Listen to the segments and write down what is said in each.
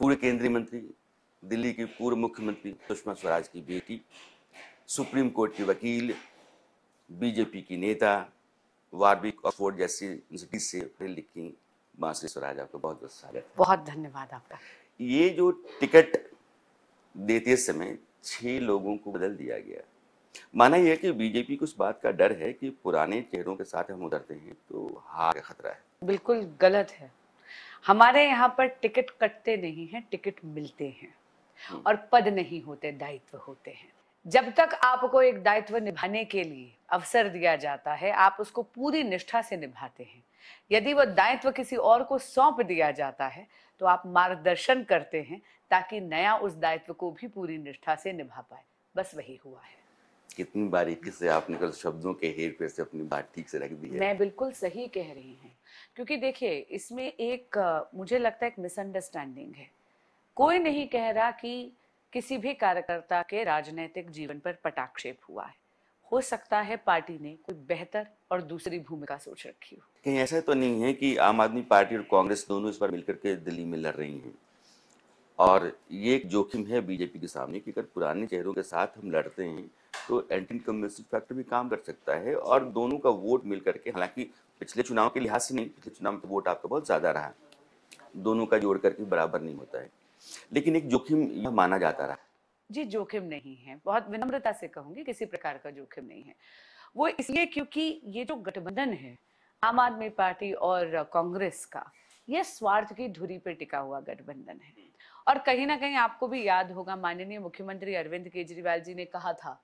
पूर्व केंद्रीय मंत्री दिल्ली की पूर्व मुख्यमंत्री सुषमा स्वराज की बेटी सुप्रीम कोर्ट के वकील बीजेपी की नेता वार्बिक ऑक्सफोर्ड जैसी यूनिवर्सिटी से दिल्ली लिखी बांसरी स्वराज आपका बहुत बहुत स्वागत बहुत धन्यवाद आपका ये जो टिकट देते समय छह लोगों को बदल दिया गया माना यह कि बीजेपी को उस बात का डर है कि पुराने चेहरों के साथ हम उतरते हैं तो हार का खतरा है बिल्कुल गलत है हमारे यहाँ पर टिकट कटते नहीं हैं टिकट मिलते हैं हम्म। और पद नहीं होते दायित्व होते हैं जब तक आपको एक दायित्व निभाने के लिए अवसर दिया जाता है आप उसको पूरी निष्ठा से निभाते हैं यदि वह दायित्व किसी और को सौंप दिया जाता है तो आप मार्गदर्शन करते हैं ताकि नया उस दायित्व को भी पूरी निष्ठा से निभा पाए बस वही हुआ है कितनी बारीकी से आपने कल शब्दों के हेर फेर से अपनी बात ठीक से रख दी है मैं बिल्कुल सही कह रही हैं क्योंकि देखिए इसमें एक मुझे लगता है एक मिसअंडरस्टैंडिंग है कोई नहीं कह रहा कि किसी भी कार्यकर्ता के राजनीतिक जीवन पर पटाक्षेप हुआ है हो सकता है पार्टी ने कोई बेहतर और दूसरी भूमिका सोच रखी हो कहीं ऐसा तो नहीं है कि आम आदमी पार्टी और कांग्रेस दोनों इस बार मिलकर के दिल्ली में लड़ रही हैं और ये एक जोखिम है बीजेपी के सामने कि अगर पुराने चेहरों के साथ हम लड़ते हैं तो एंटी कम्युनिस्ट फैक्टर भी काम कर सकता है और दोनों का वोट मिल करके हालांकि पिछले चुनाव के लिहाज से नहीं पिछले चुनाव में तो वोट आपका बहुत ज़्यादा रहा दोनों का जोड़ करके बराबर नहीं होता है लेकिन एक जोखिम यह माना जाता रहा जी जोखिम नहीं है बहुत विनम्रता से कहूंगी किसी प्रकार का जोखिम नहीं है वो इसलिए क्योंकि ये जो गठबंधन है आम आदमी पार्टी और कांग्रेस का ये स्वार्थ की धुरी पर टिका हुआ गठबंधन है और कहीं ना कहीं आपको भी याद होगा माननीय मुख्यमंत्री अरविंद केजरीवाल जी ने कहा था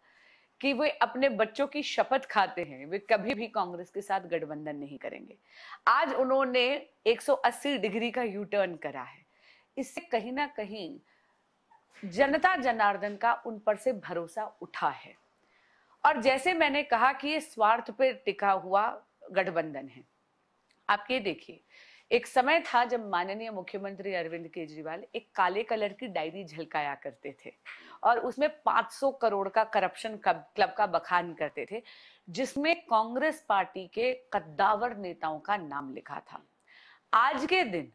कि वे अपने बच्चों की शपथ खाते हैं वे कभी भी कांग्रेस के साथ गठबंधन नहीं करेंगे आज उन्होंने 180 डिग्री का यू टर्न करा है इससे कहीं ना कहीं जनता जनार्दन का उन पर से भरोसा उठा है और जैसे मैंने कहा कि ये स्वार्थ पर टिका हुआ गठबंधन है आप ये देखिए एक समय था जब माननीय मुख्यमंत्री अरविंद केजरीवाल एक काले कलर की डायरी झलकाया करते थे और उसमें 500 करोड़ का करप्शन क्लब का बखान करते थे जिसमें कांग्रेस पार्टी के कद्दावर नेताओं का नाम लिखा था आज के दिन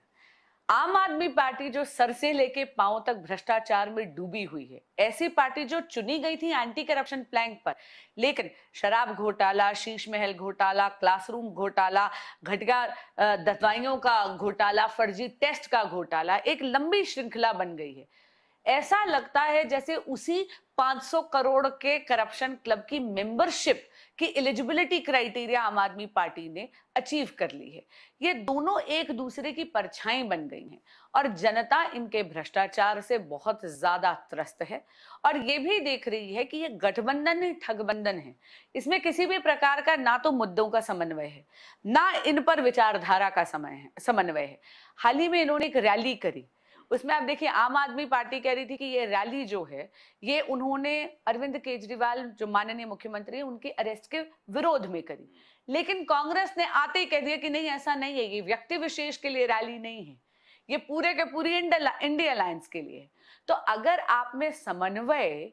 आम आदमी पार्टी जो सर से लेके पांव तक भ्रष्टाचार में डूबी हुई है ऐसी पार्टी जो चुनी गई थी एंटी करप्शन प्लैंक पर लेकिन शराब घोटाला शीश महल घोटाला क्लासरूम घोटाला घटगा दवाइयों का घोटाला फर्जी टेस्ट का घोटाला एक लंबी श्रृंखला बन गई है ऐसा लगता है जैसे उसी 500 करोड़ के करप्शन क्लब की मेंबरशिप कि eligibility criteria Aam Aadmi party ने अचीव कर ली है ये दोनों एक दूसरे की परछाई बन गई हैं और जनता इनके भ्रष्टाचार से बहुत ज़्यादा त्रस्त है और ये भी देख रही है कि ये गठबंधन ही ठगबंधन है इसमें किसी भी प्रकार का ना तो मुद्दों का समन्वय है ना इन पर विचारधारा का समय है समन्वय है हाल ही में इन्होंने एक रैली करी उसमें आप देखिए आम आदमी पार्टी कह रही थी कि ये रैली जो है ये उन्होंने अरविंद केजरीवाल जो माननीय मुख्यमंत्री है उनके अरेस्ट के विरोध में करी लेकिन कांग्रेस ने आते ही कह दिया कि नहीं ऐसा नहीं है ये व्यक्ति विशेष के लिए रैली नहीं है ये पूरे के पूरी इंडिया अलायंस के लिए तो अगर आप में समन्वय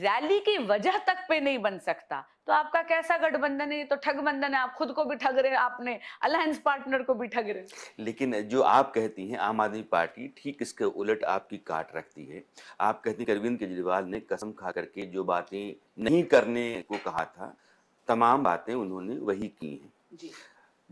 रैली की वजह तक पे नहीं बन सकता तो आपका कैसा गठबंधन है ये तो ठगबंधन है आप खुद को भी ठग रहे हैं आपने अलायंस पार्टनर को भी ठग रहे हैं लेकिन जो आप कहती हैं आम आदमी पार्टी ठीक इसके उलट आपकी काट रखती है आप कहती हैं अरविंद केजरीवाल ने कसम खा करके जो बातें नहीं करने को कहा था तमाम बातें उन्होंने वही की हैं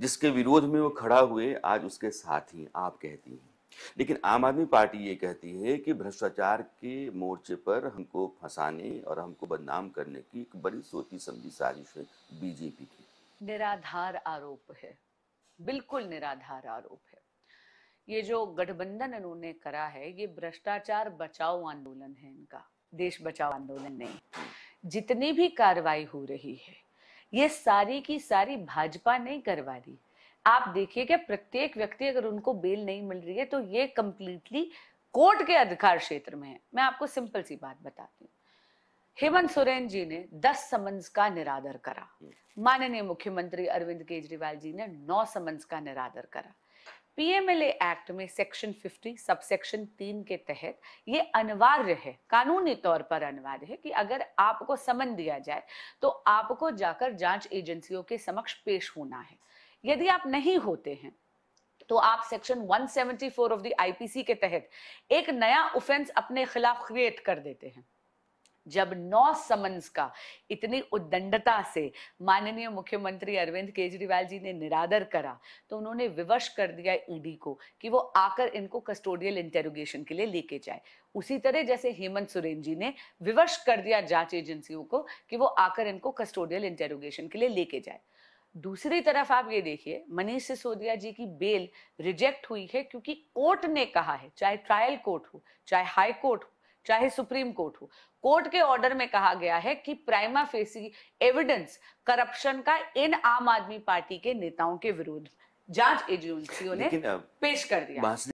जिसके विरोध में वो खड़ा हुए आज उसके साथ ही आप कहती हैं लेकिन आम आदमी पार्टी ये कहती है कि भ्रष्टाचार के मोर्चे पर हमको फंसाने और हमको बदनाम करने की एक बड़ी सोची समझी साजिश है बीजेपी की निराधार आरोप है बिल्कुल निराधार आरोप है ये जो गठबंधन इन्होंने करा है ये भ्रष्टाचार बचाओ आंदोलन है इनका देश बचाओ आंदोलन नहीं जितनी भी कार्रवाई हो रही है ये सारी की सारी भाजपा नहीं करवा रही आप देखिए कि प्रत्येक व्यक्ति अगर उनको बेल नहीं मिल रही है तो ये कंप्लीटली कोर्ट के अधिकार क्षेत्र में है मैं आपको सिंपल सी बात बताती हूँ हेमंत सोरेन जी ने दस समन्स का निरादर करा हम्म। माननीय मुख्यमंत्री अरविंद केजरीवाल जी ने नौ समन्स का निरादर करा पीएमएलए एक्ट में सेक्शन 50 सब सेक्शन 3 के तहत ये अनिवार्य है कानूनी तौर पर अनिवार्य है कि अगर आपको समन दिया जाए तो आपको जाकर जांच एजेंसियों के समक्ष पेश होना है यदि आप नहीं होते हैं तो आप सेक्शन 174 ऑफ द आईपीसी के तहत एक नया ऑफेंस अपने खिलाफ क्रिएट कर देते हैं जब नौ समन्स का इतनी उद्दंडता से माननीय मुख्यमंत्री अरविंद केजरीवाल जी ने निरादर करा तो उन्होंने विवश कर दिया ईडी e को कि वो आकर इनको कस्टोडियल इंटेरोगेशन के लिए लेके जाए उसी तरह जैसे हेमंत सोरेन जी ने विवश कर दिया जांच एजेंसियों को कि वो आकर इनको कस्टोडियल इंटेरोगेशन के लिए लेके जाए दूसरी तरफ आप ये देखिए मनीष सिसोदिया जी की बेल रिजेक्ट हुई है क्योंकि कोर्ट ने कहा है चाहे ट्रायल कोर्ट हो चाहे हाई कोर्ट हो चाहे सुप्रीम कोर्ट हो कोर्ट के ऑर्डर में कहा गया है कि प्राइमा फेसी एविडेंस करप्शन का इन आम आदमी पार्टी के नेताओं के विरुद्ध जांच एजेंसियों ने पेश कर दिया